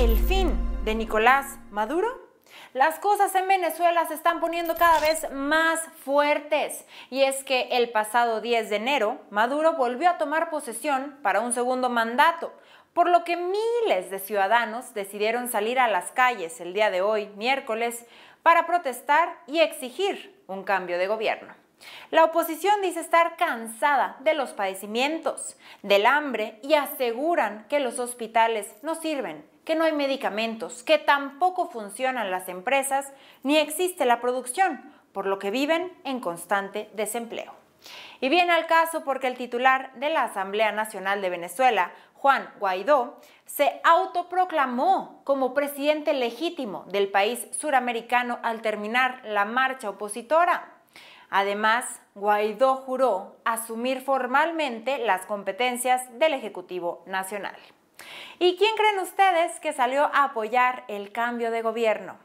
el fin de Nicolás Maduro? Las cosas en Venezuela se están poniendo cada vez más fuertes y es que el pasado 10 de enero Maduro volvió a tomar posesión para un segundo mandato, por lo que miles de ciudadanos decidieron salir a las calles el día de hoy, miércoles, para protestar y exigir un cambio de gobierno. La oposición dice estar cansada de los padecimientos, del hambre y aseguran que los hospitales no sirven, que no hay medicamentos, que tampoco funcionan las empresas ni existe la producción, por lo que viven en constante desempleo. Y viene al caso porque el titular de la Asamblea Nacional de Venezuela, Juan Guaidó, se autoproclamó como presidente legítimo del país suramericano al terminar la marcha opositora. Además, Guaidó juró asumir formalmente las competencias del Ejecutivo Nacional. ¿Y quién creen ustedes que salió a apoyar el cambio de gobierno?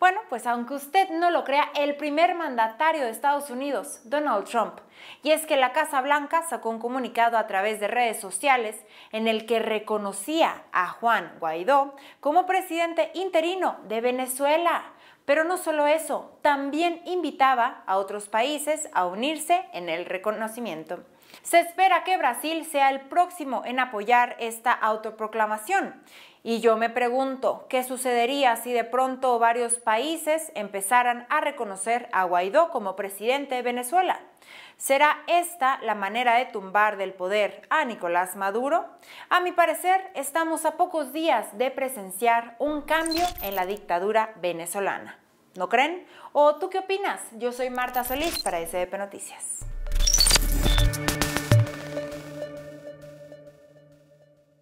Bueno, pues aunque usted no lo crea, el primer mandatario de Estados Unidos, Donald Trump. Y es que la Casa Blanca sacó un comunicado a través de redes sociales en el que reconocía a Juan Guaidó como presidente interino de Venezuela. Pero no solo eso, también invitaba a otros países a unirse en el reconocimiento. Se espera que Brasil sea el próximo en apoyar esta autoproclamación. Y yo me pregunto, ¿qué sucedería si de pronto varios países empezaran a reconocer a Guaidó como presidente de Venezuela? ¿Será esta la manera de tumbar del poder a Nicolás Maduro? A mi parecer, estamos a pocos días de presenciar un cambio en la dictadura venezolana. ¿No creen? ¿O tú qué opinas? Yo soy Marta Solís para SDP Noticias.